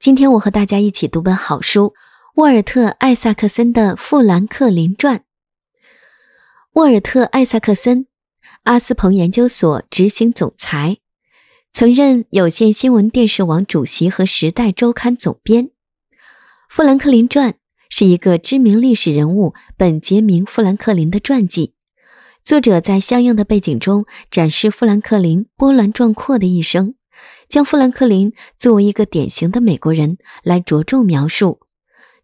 今天我和大家一起读本好书——沃尔特·艾萨克森的《富兰克林传》。沃尔特·艾萨克森，阿斯彭研究所执行总裁，曾任有线新闻电视网主席和《时代周刊》总编。《富兰克林传》是一个知名历史人物本杰明·富兰克林的传记，作者在相应的背景中展示富兰克林波澜壮阔的一生。将富兰克林作为一个典型的美国人来着重描述，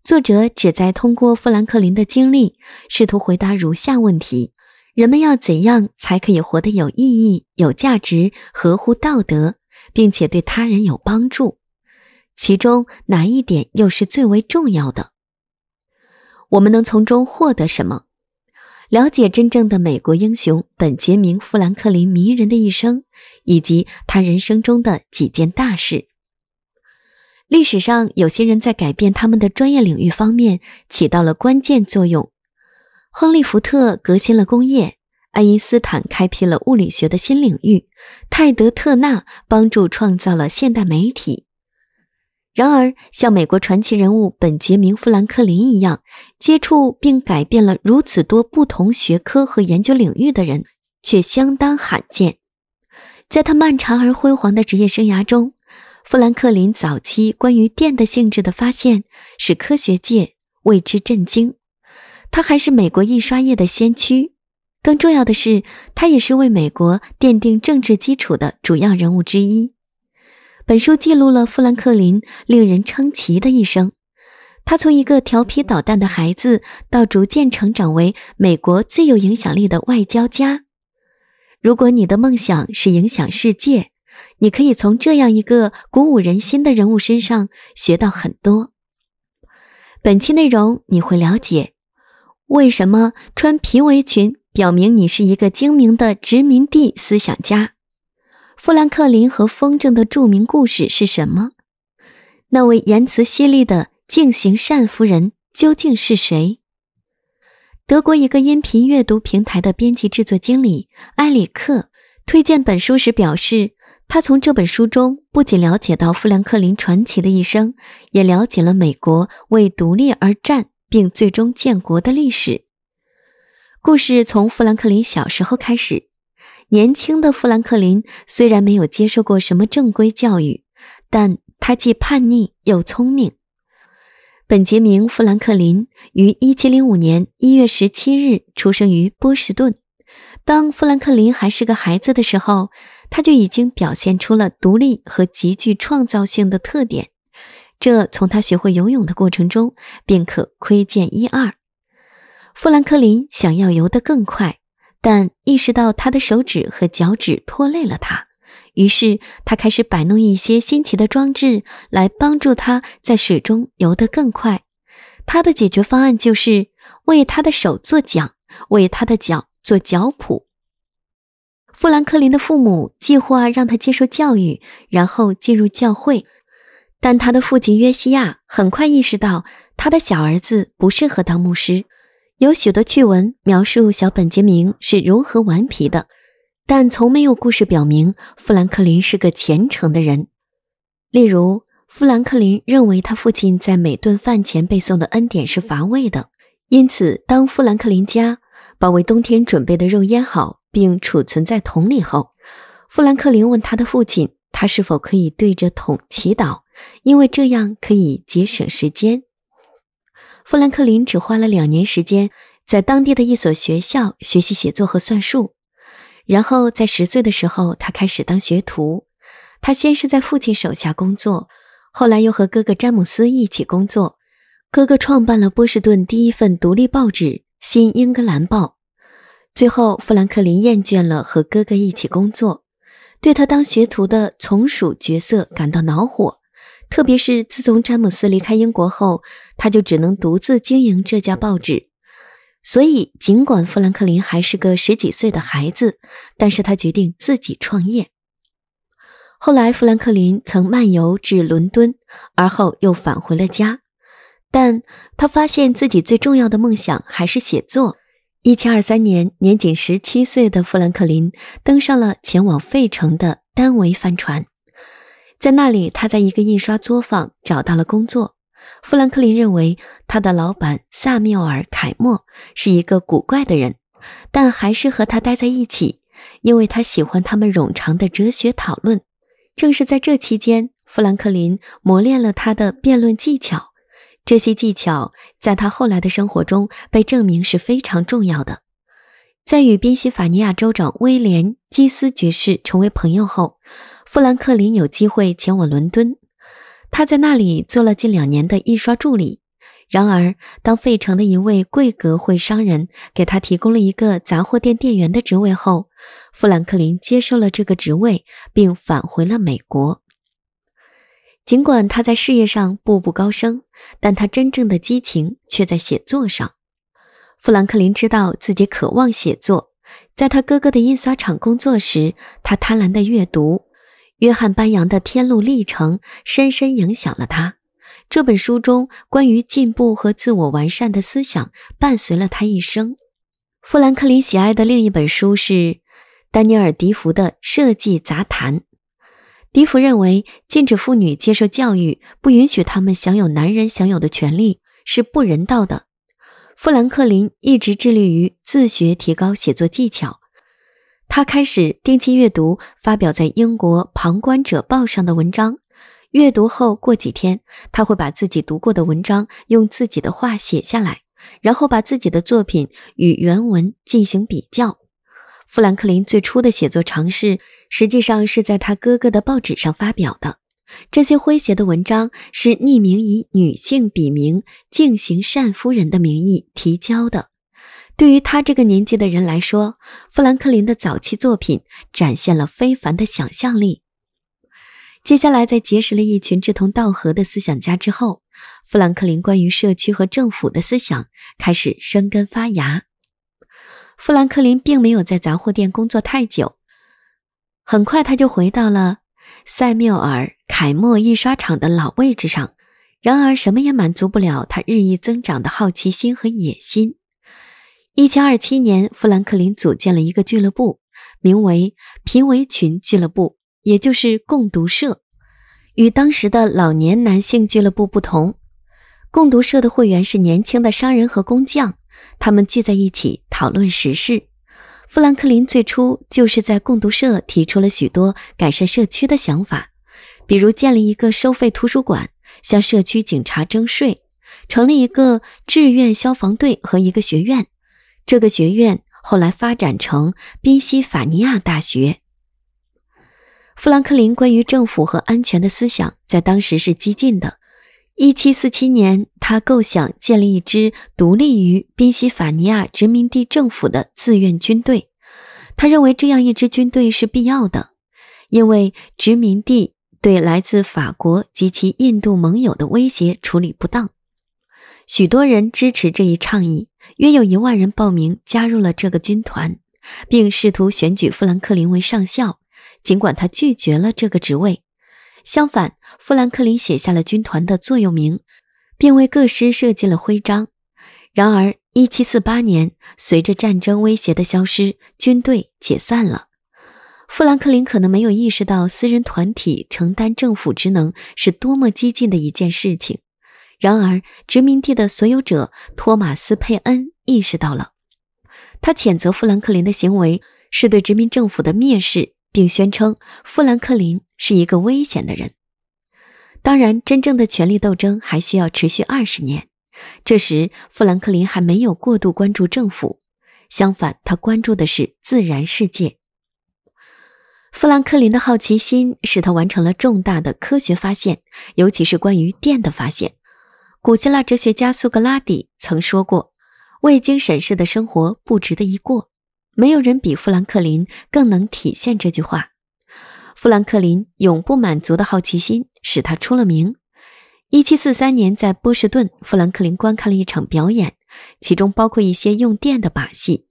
作者旨在通过富兰克林的经历，试图回答如下问题：人们要怎样才可以活得有意义、有价值、合乎道德，并且对他人有帮助？其中哪一点又是最为重要的？我们能从中获得什么？了解真正的美国英雄本杰明·富兰克林迷人的一生，以及他人生中的几件大事。历史上有些人在改变他们的专业领域方面起到了关键作用：亨利·福特革新了工业，爱因斯坦开辟了物理学的新领域，泰德·特纳帮助创造了现代媒体。然而，像美国传奇人物本杰明·富兰克林一样，接触并改变了如此多不同学科和研究领域的人，却相当罕见。在他漫长而辉煌的职业生涯中，富兰克林早期关于电的性质的发现使科学界为之震惊。他还是美国印刷业的先驱，更重要的是，他也是为美国奠定政治基础的主要人物之一。本书记录了富兰克林令人称奇的一生，他从一个调皮捣蛋的孩子，到逐渐成长为美国最有影响力的外交家。如果你的梦想是影响世界，你可以从这样一个鼓舞人心的人物身上学到很多。本期内容你会了解，为什么穿皮围裙表明你是一个精明的殖民地思想家。富兰克林和风筝的著名故事是什么？那位言辞犀利的敬行善夫人究竟是谁？德国一个音频阅读平台的编辑制作经理埃里克推荐本书时表示，他从这本书中不仅了解到富兰克林传奇的一生，也了解了美国为独立而战并最终建国的历史。故事从富兰克林小时候开始。年轻的富兰克林虽然没有接受过什么正规教育，但他既叛逆又聪明。本杰明·富兰克林于1705年1月17日出生于波士顿。当富兰克林还是个孩子的时候，他就已经表现出了独立和极具创造性的特点，这从他学会游泳的过程中便可窥见一二。富兰克林想要游得更快。但意识到他的手指和脚趾拖累了他，于是他开始摆弄一些新奇的装置来帮助他，在水中游得更快。他的解决方案就是为他的手做桨，为他的脚做脚蹼。富兰克林的父母计划让他接受教育，然后进入教会，但他的父亲约西亚很快意识到他的小儿子不适合当牧师。有许多趣闻描述小本杰明是如何顽皮的，但从没有故事表明富兰克林是个虔诚的人。例如，富兰克林认为他父亲在每顿饭前背诵的恩典是乏味的，因此，当富兰克林家把为冬天准备的肉腌好并储存在桶里后，富兰克林问他的父亲，他是否可以对着桶祈祷，因为这样可以节省时间。富兰克林只花了两年时间，在当地的一所学校学习写作和算术，然后在十岁的时候，他开始当学徒。他先是在父亲手下工作，后来又和哥哥詹姆斯一起工作。哥哥创办了波士顿第一份独立报纸《新英格兰报》。最后，富兰克林厌倦了和哥哥一起工作，对他当学徒的从属角色感到恼火。特别是自从詹姆斯离开英国后，他就只能独自经营这家报纸。所以，尽管富兰克林还是个十几岁的孩子，但是他决定自己创业。后来，富兰克林曾漫游至伦敦，而后又返回了家。但他发现自己最重要的梦想还是写作。1723年，年仅17岁的富兰克林登上了前往费城的单桅帆船。在那里，他在一个印刷作坊找到了工作。富兰克林认为他的老板萨缪尔·凯默是一个古怪的人，但还是和他待在一起，因为他喜欢他们冗长的哲学讨论。正是在这期间，富兰克林磨练了他的辩论技巧，这些技巧在他后来的生活中被证明是非常重要的。在与宾夕法尼亚州长威廉·基斯爵士成为朋友后。富兰克林有机会前往伦敦，他在那里做了近两年的印刷助理。然而，当费城的一位贵格会商人给他提供了一个杂货店店员的职位后，富兰克林接受了这个职位，并返回了美国。尽管他在事业上步步高升，但他真正的激情却在写作上。富兰克林知道自己渴望写作，在他哥哥的印刷厂工作时，他贪婪地阅读。约翰·班扬的《天路历程》深深影响了他。这本书中关于进步和自我完善的思想伴随了他一生。富兰克林喜爱的另一本书是丹尼尔·迪福的《设计杂谈》。笛福认为，禁止妇女接受教育，不允许她们享有男人享有的权利，是不人道的。富兰克林一直致力于自学，提高写作技巧。他开始定期阅读发表在英国《旁观者报》上的文章，阅读后过几天，他会把自己读过的文章用自己的话写下来，然后把自己的作品与原文进行比较。富兰克林最初的写作尝试实际上是在他哥哥的报纸上发表的，这些诙谐的文章是匿名以女性笔名“进行善夫人”的名义提交的。对于他这个年纪的人来说，富兰克林的早期作品展现了非凡的想象力。接下来，在结识了一群志同道合的思想家之后，富兰克林关于社区和政府的思想开始生根发芽。富兰克林并没有在杂货店工作太久，很快他就回到了塞缪尔·凯莫印刷厂的老位置上。然而，什么也满足不了他日益增长的好奇心和野心。一七二七年，富兰克林组建了一个俱乐部，名为皮围群俱乐部，也就是共读社。与当时的老年男性俱乐部不同，共读社的会员是年轻的商人和工匠，他们聚在一起讨论时事。富兰克林最初就是在共读社提出了许多改善社区的想法，比如建立一个收费图书馆，向社区警察征税，成立一个志愿消防队和一个学院。这个学院后来发展成宾夕法尼亚大学。富兰克林关于政府和安全的思想在当时是激进的。1747年，他构想建立一支独立于宾夕法尼亚殖民地政府的自愿军队。他认为这样一支军队是必要的，因为殖民地对来自法国及其印度盟友的威胁处理不当。许多人支持这一倡议。约有一万人报名加入了这个军团，并试图选举富兰克林为上校，尽管他拒绝了这个职位。相反，富兰克林写下了军团的座右铭，并为各师设计了徽章。然而，1748年，随着战争威胁的消失，军队解散了。富兰克林可能没有意识到，私人团体承担政府职能是多么激进的一件事情。然而，殖民地的所有者托马斯·佩恩意识到了，他谴责富兰克林的行为是对殖民政府的蔑视，并宣称富兰克林是一个危险的人。当然，真正的权力斗争还需要持续二十年。这时，富兰克林还没有过度关注政府，相反，他关注的是自然世界。富兰克林的好奇心使他完成了重大的科学发现，尤其是关于电的发现。古希腊哲学家苏格拉底曾说过：“未经审视的生活不值得一过。”没有人比富兰克林更能体现这句话。富兰克林永不满足的好奇心使他出了名。一七四三年，在波士顿，富兰克林观看了一场表演，其中包括一些用电的把戏。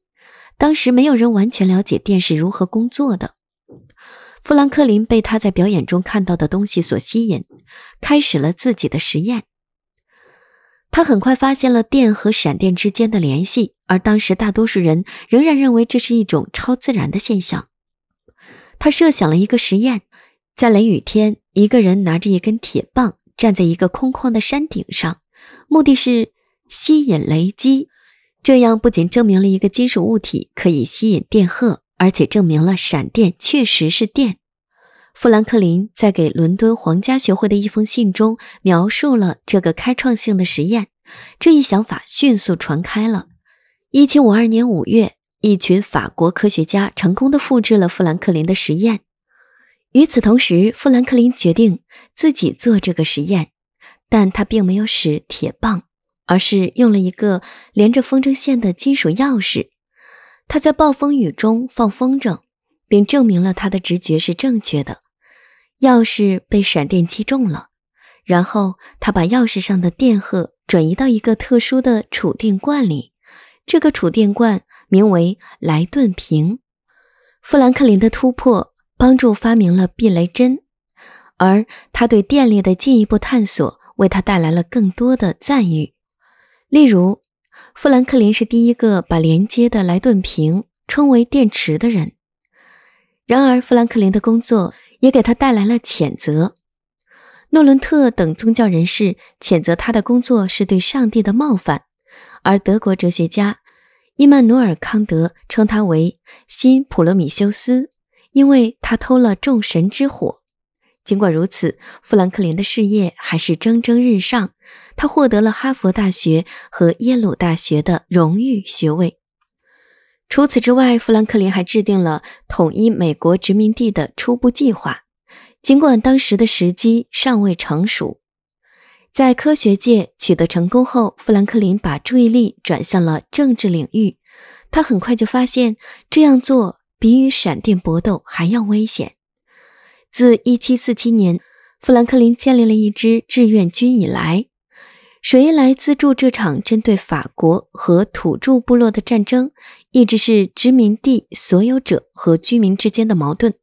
当时没有人完全了解电是如何工作的。富兰克林被他在表演中看到的东西所吸引，开始了自己的实验。他很快发现了电和闪电之间的联系，而当时大多数人仍然认为这是一种超自然的现象。他设想了一个实验，在雷雨天，一个人拿着一根铁棒站在一个空旷的山顶上，目的是吸引雷击。这样不仅证明了一个金属物体可以吸引电荷，而且证明了闪电确实是电。富兰克林在给伦敦皇家学会的一封信中描述了这个开创性的实验。这一想法迅速传开了。一七五二年五月，一群法国科学家成功地复制了富兰克林的实验。与此同时，富兰克林决定自己做这个实验，但他并没有使铁棒，而是用了一个连着风筝线的金属钥匙。他在暴风雨中放风筝，并证明了他的直觉是正确的。钥匙被闪电击中了，然后他把钥匙上的电荷转移到一个特殊的储电罐里。这个储电罐名为莱顿瓶。富兰克林的突破帮助发明了避雷针，而他对电力的进一步探索为他带来了更多的赞誉。例如，富兰克林是第一个把连接的莱顿瓶称为电池的人。然而，富兰克林的工作。也给他带来了谴责。诺伦特等宗教人士谴责他的工作是对上帝的冒犯，而德国哲学家伊曼努尔·康德称他为新普罗米修斯，因为他偷了众神之火。尽管如此，富兰克林的事业还是蒸蒸日上，他获得了哈佛大学和耶鲁大学的荣誉学位。除此之外，富兰克林还制定了统一美国殖民地的初步计划，尽管当时的时机尚未成熟。在科学界取得成功后，富兰克林把注意力转向了政治领域。他很快就发现，这样做比与闪电搏斗还要危险。自1747年富兰克林建立了一支志愿军以来。谁来资助这场针对法国和土著部落的战争，一直是殖民地所有者和居民之间的矛盾。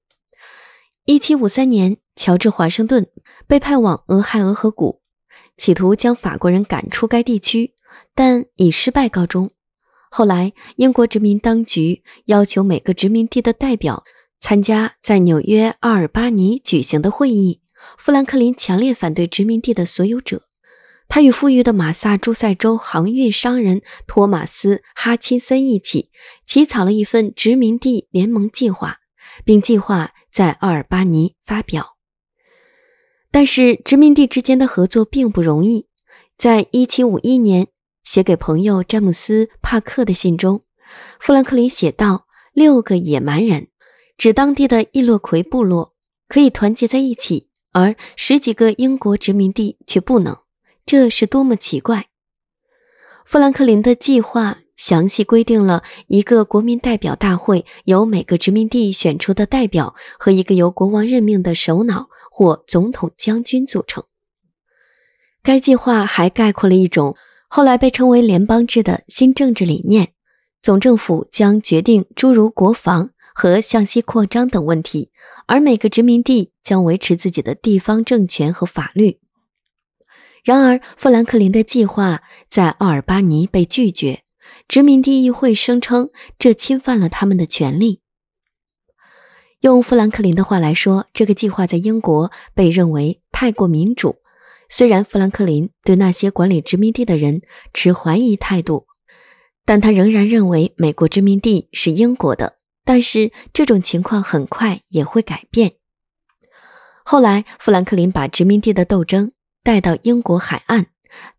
1753年，乔治·华盛顿被派往俄亥俄河谷，企图将法国人赶出该地区，但以失败告终。后来，英国殖民当局要求每个殖民地的代表参加在纽约阿尔巴尼举行的会议。富兰克林强烈反对殖民地的所有者。他与富裕的马萨诸塞州航运商人托马斯·哈钦森一起起草了一份殖民地联盟计划，并计划在奥尔巴尼发表。但是，殖民地之间的合作并不容易。在1751年写给朋友詹姆斯·帕克的信中，富兰克林写道：“六个野蛮人，指当地的易洛魁部落，可以团结在一起，而十几个英国殖民地却不能。”这是多么奇怪！富兰克林的计划详细规定了一个国民代表大会，由每个殖民地选出的代表和一个由国王任命的首脑或总统将军组成。该计划还概括了一种后来被称为联邦制的新政治理念：总政府将决定诸如国防和向西扩张等问题，而每个殖民地将维持自己的地方政权和法律。然而，富兰克林的计划在奥尔巴尼被拒绝。殖民地议会声称这侵犯了他们的权利。用富兰克林的话来说，这个计划在英国被认为太过民主。虽然富兰克林对那些管理殖民地的人持怀疑态度，但他仍然认为美国殖民地是英国的。但是这种情况很快也会改变。后来，富兰克林把殖民地的斗争。带到英国海岸，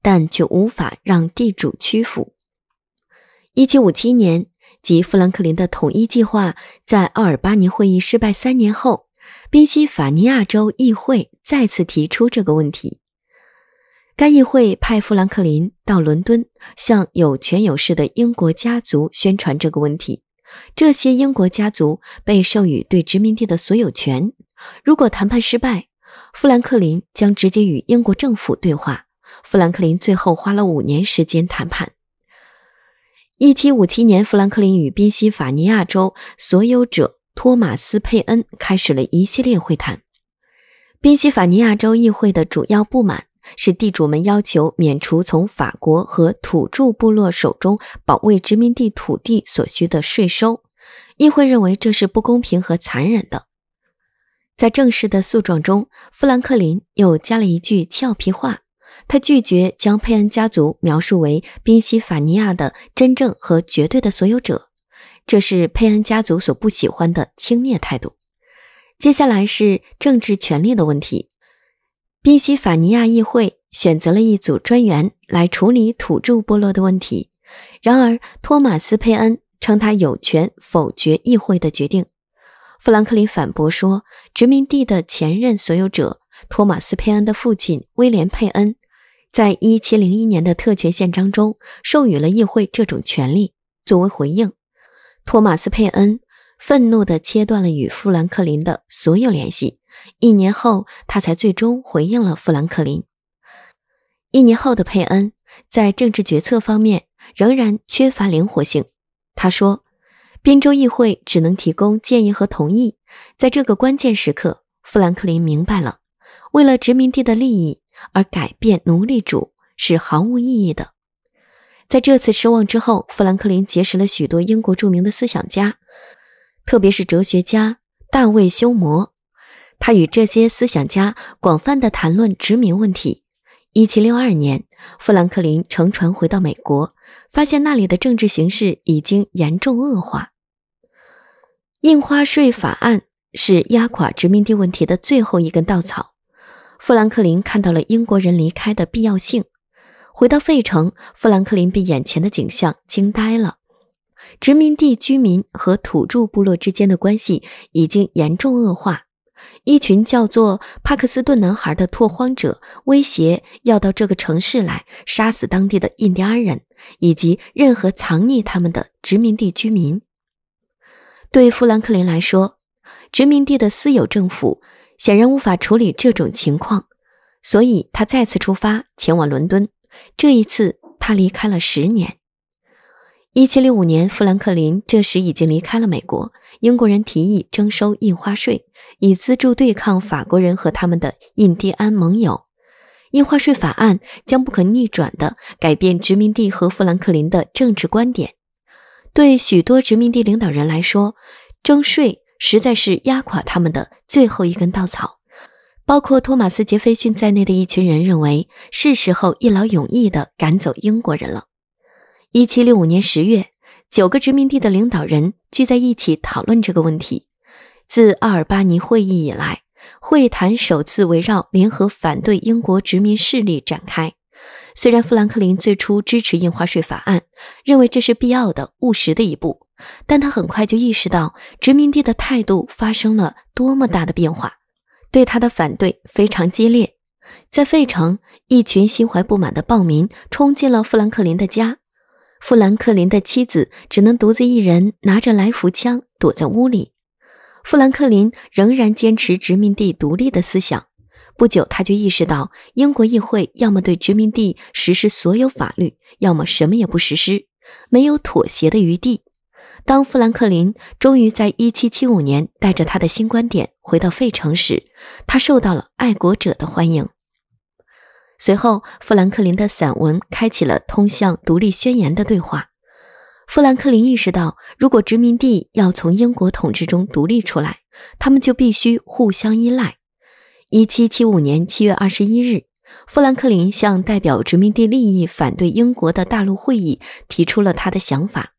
但却无法让地主屈服。一七五七年即富兰克林的统一计划在奥尔巴尼会议失败三年后，宾夕法尼亚州议会再次提出这个问题。该议会派富兰克林到伦敦，向有权有势的英国家族宣传这个问题。这些英国家族被授予对殖民地的所有权。如果谈判失败，富兰克林将直接与英国政府对话。富兰克林最后花了五年时间谈判。一七五七年，富兰克林与宾夕法尼亚州所有者托马斯·佩恩开始了一系列会谈。宾夕法尼亚州议会的主要不满是地主们要求免除从法国和土著部落手中保卫殖民地土地所需的税收，议会认为这是不公平和残忍的。在正式的诉状中，富兰克林又加了一句俏皮话：他拒绝将佩恩家族描述为宾夕法尼亚的真正和绝对的所有者，这是佩恩家族所不喜欢的轻蔑态度。接下来是政治权力的问题。宾夕法尼亚议会选择了一组专员来处理土著部落的问题，然而托马斯·佩恩称他有权否决议会的决定。富兰克林反驳说：“殖民地的前任所有者托马斯·佩恩的父亲威廉·佩恩，在1701年的特权宪章中授予了议会这种权利。”作为回应，托马斯·佩恩愤怒地切断了与富兰克林的所有联系。一年后，他才最终回应了富兰克林。一年后的佩恩在政治决策方面仍然缺乏灵活性。他说。宾州议会只能提供建议和同意。在这个关键时刻，富兰克林明白了，为了殖民地的利益而改变奴隶主是毫无意义的。在这次失望之后，富兰克林结识了许多英国著名的思想家，特别是哲学家大卫休谟。他与这些思想家广泛的谈论殖民问题。一七六二年。富兰克林乘船回到美国，发现那里的政治形势已经严重恶化。印花税法案是压垮殖民地问题的最后一根稻草。富兰克林看到了英国人离开的必要性。回到费城，富兰克林被眼前的景象惊呆了。殖民地居民和土著部落之间的关系已经严重恶化。一群叫做帕克斯顿男孩的拓荒者威胁要到这个城市来杀死当地的印第安人以及任何藏匿他们的殖民地居民。对富兰克林来说，殖民地的私有政府显然无法处理这种情况，所以他再次出发前往伦敦。这一次，他离开了十年。一七六五年，富兰克林这时已经离开了美国。英国人提议征收印花税，以资助对抗法国人和他们的印第安盟友。印花税法案将不可逆转地改变殖民地和富兰克林的政治观点。对许多殖民地领导人来说，征税实在是压垮他们的最后一根稻草。包括托马斯·杰斐逊在内的一群人认为，是时候一劳永逸地赶走英国人了。一七六五年十月，九个殖民地的领导人聚在一起讨论这个问题。自奥尔巴尼会议以来，会谈首次围绕联合反对英国殖民势力展开。虽然富兰克林最初支持印花税法案，认为这是必要的务实的一步，但他很快就意识到殖民地的态度发生了多么大的变化，对他的反对非常激烈。在费城，一群心怀不满的暴民冲进了富兰克林的家。富兰克林的妻子只能独自一人拿着来福枪躲在屋里。富兰克林仍然坚持殖民地独立的思想。不久，他就意识到英国议会要么对殖民地实施所有法律，要么什么也不实施，没有妥协的余地。当富兰克林终于在一七七五年带着他的新观点回到费城时，他受到了爱国者的欢迎。随后，富兰克林的散文开启了通向独立宣言的对话。富兰克林意识到，如果殖民地要从英国统治中独立出来，他们就必须互相依赖。1775年7月21日，富兰克林向代表殖民地利益、反对英国的大陆会议提出了他的想法。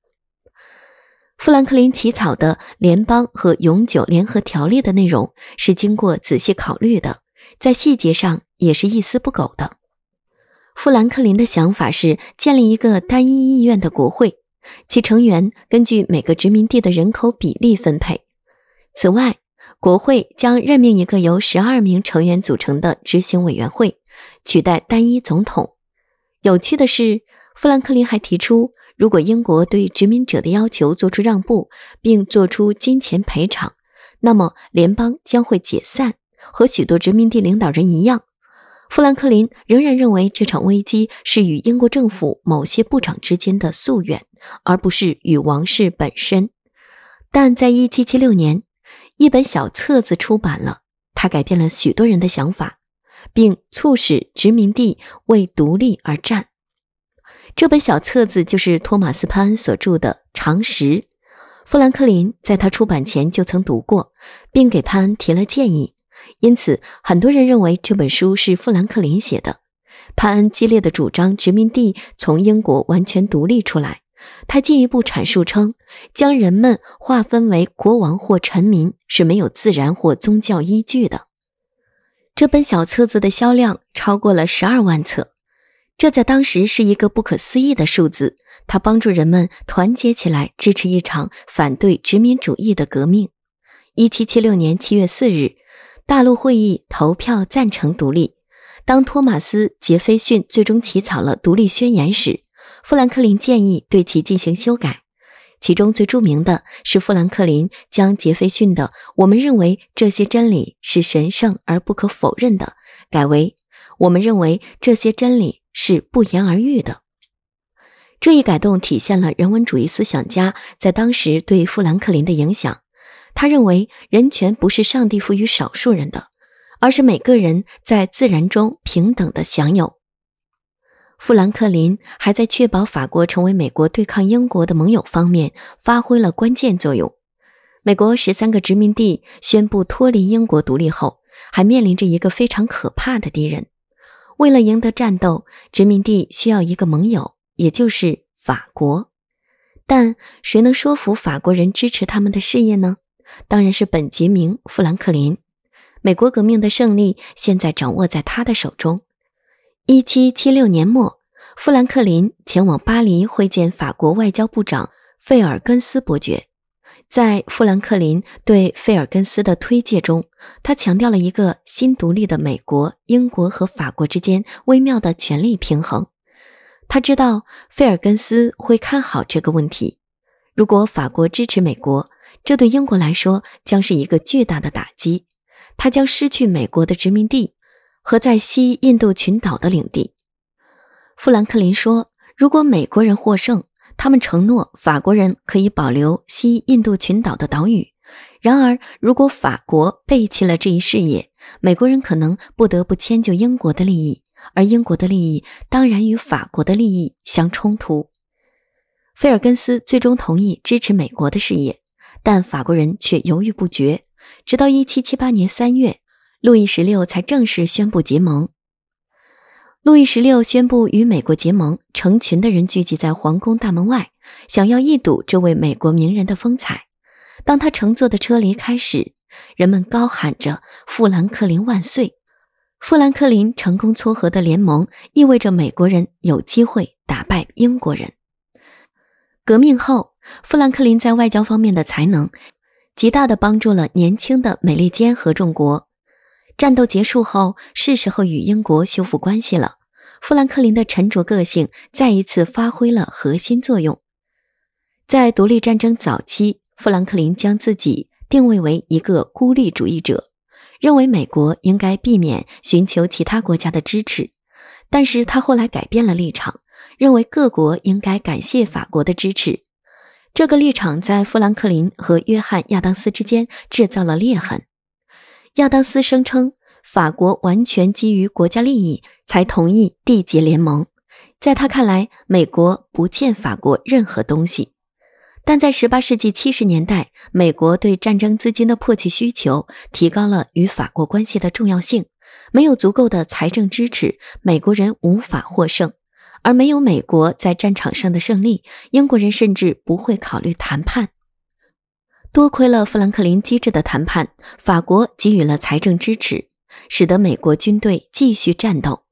富兰克林起草的《联邦和永久联合条例》的内容是经过仔细考虑的，在细节上。也是一丝不苟的。富兰克林的想法是建立一个单一意愿的国会，其成员根据每个殖民地的人口比例分配。此外，国会将任命一个由十二名成员组成的执行委员会，取代单一总统。有趣的是，富兰克林还提出，如果英国对殖民者的要求做出让步，并做出金钱赔偿，那么联邦将会解散。和许多殖民地领导人一样。富兰克林仍然认为这场危机是与英国政府某些部长之间的夙愿，而不是与王室本身。但在1776年，一本小册子出版了，它改变了许多人的想法，并促使殖民地为独立而战。这本小册子就是托马斯·潘恩所著的《常识》。富兰克林在他出版前就曾读过，并给潘恩提了建议。因此，很多人认为这本书是富兰克林写的。潘恩激烈的主张殖民地从英国完全独立出来。他进一步阐述称，将人们划分为国王或臣民是没有自然或宗教依据的。这本小册子的销量超过了十二万册，这在当时是一个不可思议的数字。它帮助人们团结起来，支持一场反对殖民主义的革命。1776年7月4日。大陆会议投票赞成独立。当托马斯·杰斐逊最终起草了独立宣言时，富兰克林建议对其进行修改。其中最著名的是富兰克林将杰斐逊的“我们认为这些真理是神圣而不可否认的”改为“我们认为这些真理是不言而喻的”。这一改动体现了人文主义思想家在当时对富兰克林的影响。他认为人权不是上帝赋予少数人的，而是每个人在自然中平等的享有。富兰克林还在确保法国成为美国对抗英国的盟友方面发挥了关键作用。美国十三个殖民地宣布脱离英国独立后，还面临着一个非常可怕的敌人。为了赢得战斗，殖民地需要一个盟友，也就是法国。但谁能说服法国人支持他们的事业呢？当然是本杰明·富兰克林，美国革命的胜利现在掌握在他的手中。1776年末，富兰克林前往巴黎会见法国外交部长费尔根斯伯爵。在富兰克林对费尔根斯的推介中，他强调了一个新独立的美国、英国和法国之间微妙的权力平衡。他知道费尔根斯会看好这个问题。如果法国支持美国，这对英国来说将是一个巨大的打击，它将失去美国的殖民地和在西印度群岛的领地。富兰克林说：“如果美国人获胜，他们承诺法国人可以保留西印度群岛的岛屿；然而，如果法国背弃了这一事业，美国人可能不得不迁就英国的利益，而英国的利益当然与法国的利益相冲突。”菲尔根斯最终同意支持美国的事业。但法国人却犹豫不决，直到一七七八年三月，路易十六才正式宣布结盟。路易十六宣布与美国结盟，成群的人聚集在皇宫大门外，想要一睹这位美国名人的风采。当他乘坐的车离开时，人们高喊着“富兰克林万岁”。富兰克林成功撮合的联盟意味着美国人有机会打败英国人。革命后。富兰克林在外交方面的才能，极大的帮助了年轻的美利坚合众国。战斗结束后，是时候与英国修复关系了。富兰克林的沉着个性再一次发挥了核心作用。在独立战争早期，富兰克林将自己定位为一个孤立主义者，认为美国应该避免寻求其他国家的支持。但是他后来改变了立场，认为各国应该感谢法国的支持。这个立场在富兰克林和约翰·亚当斯之间制造了裂痕。亚当斯声称，法国完全基于国家利益才同意缔结联盟。在他看来，美国不欠法国任何东西。但在18世纪70年代，美国对战争资金的迫切需求提高了与法国关系的重要性。没有足够的财政支持，美国人无法获胜。而没有美国在战场上的胜利，英国人甚至不会考虑谈判。多亏了富兰克林机智的谈判，法国给予了财政支持，使得美国军队继续战斗。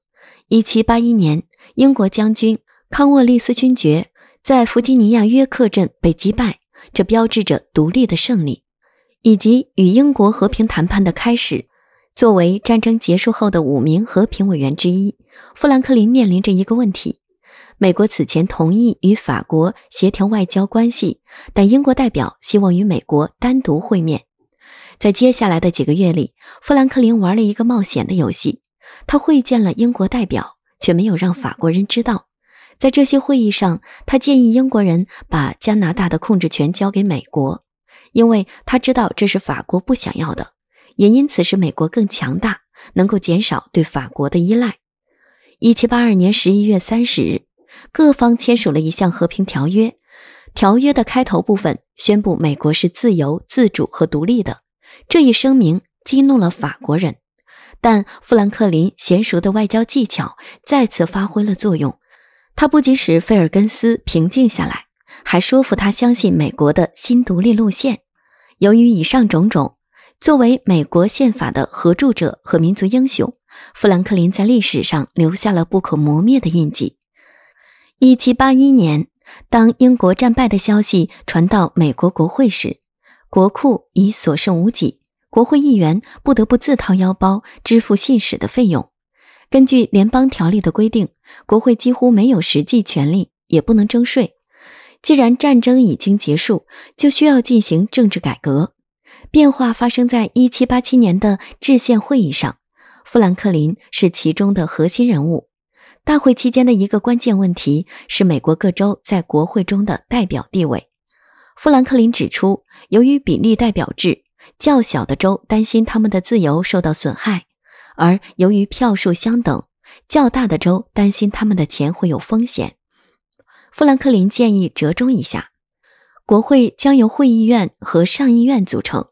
一七八一年，英国将军康沃利斯勋爵在弗吉尼亚约克镇被击败，这标志着独立的胜利，以及与英国和平谈判的开始。作为战争结束后的五名和平委员之一，富兰克林面临着一个问题：美国此前同意与法国协调外交关系，但英国代表希望与美国单独会面。在接下来的几个月里，富兰克林玩了一个冒险的游戏：他会见了英国代表，却没有让法国人知道。在这些会议上，他建议英国人把加拿大的控制权交给美国，因为他知道这是法国不想要的。也因此使美国更强大，能够减少对法国的依赖。一七八二年十一月三十日，各方签署了一项和平条约。条约的开头部分宣布美国是自由、自主和独立的。这一声明激怒了法国人，但富兰克林娴熟的外交技巧再次发挥了作用。他不仅使费尔根斯平静下来，还说服他相信美国的新独立路线。由于以上种种。作为美国宪法的合著者和民族英雄，富兰克林在历史上留下了不可磨灭的印记。一七八一年，当英国战败的消息传到美国国会时，国库已所剩无几，国会议员不得不自掏腰包支付信使的费用。根据联邦条例的规定，国会几乎没有实际权利，也不能征税。既然战争已经结束，就需要进行政治改革。变化发生在一七八七年的制宪会议上，富兰克林是其中的核心人物。大会期间的一个关键问题是美国各州在国会中的代表地位。富兰克林指出，由于比例代表制，较小的州担心他们的自由受到损害，而由于票数相等，较大的州担心他们的钱会有风险。富兰克林建议折中一下，国会将由会议院和上议院组成。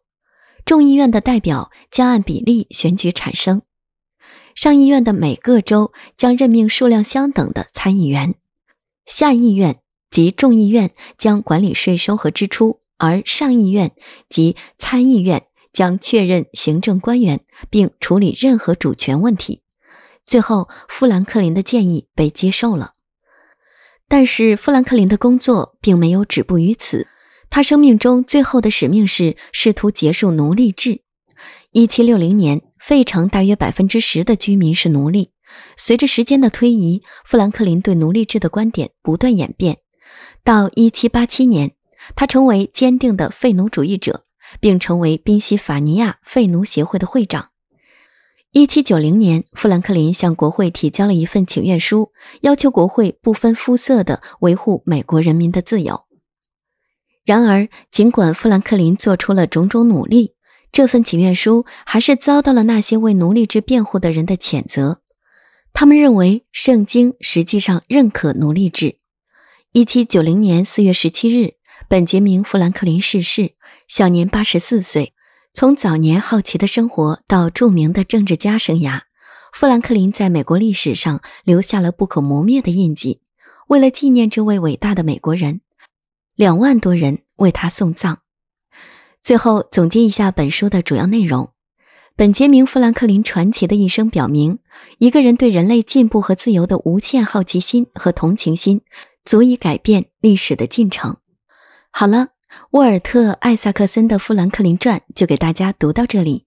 众议院的代表将按比例选举产生，上议院的每个州将任命数量相等的参议员。下议院及众议院将管理税收和支出，而上议院及参议院将确认行政官员并处理任何主权问题。最后，富兰克林的建议被接受了，但是富兰克林的工作并没有止步于此。他生命中最后的使命是试图结束奴隶制。1760年，费城大约百分之十的居民是奴隶。随着时间的推移，富兰克林对奴隶制的观点不断演变。到1787年，他成为坚定的废奴主义者，并成为宾夕法尼亚废奴协会的会长。1790年，富兰克林向国会提交了一份请愿书，要求国会不分肤色地维护美国人民的自由。然而，尽管富兰克林做出了种种努力，这份请愿书还是遭到了那些为奴隶制辩护的人的谴责。他们认为，圣经实际上认可奴隶制。一七九零年四月十七日，本杰明·富兰克林逝世，享年八十四岁。从早年好奇的生活到著名的政治家生涯，富兰克林在美国历史上留下了不可磨灭的印记。为了纪念这位伟大的美国人。两万多人为他送葬。最后总结一下本书的主要内容：本杰明·富兰克林传奇的一生表明，一个人对人类进步和自由的无限好奇心和同情心，足以改变历史的进程。好了，沃尔特·艾萨克森的《富兰克林传》就给大家读到这里。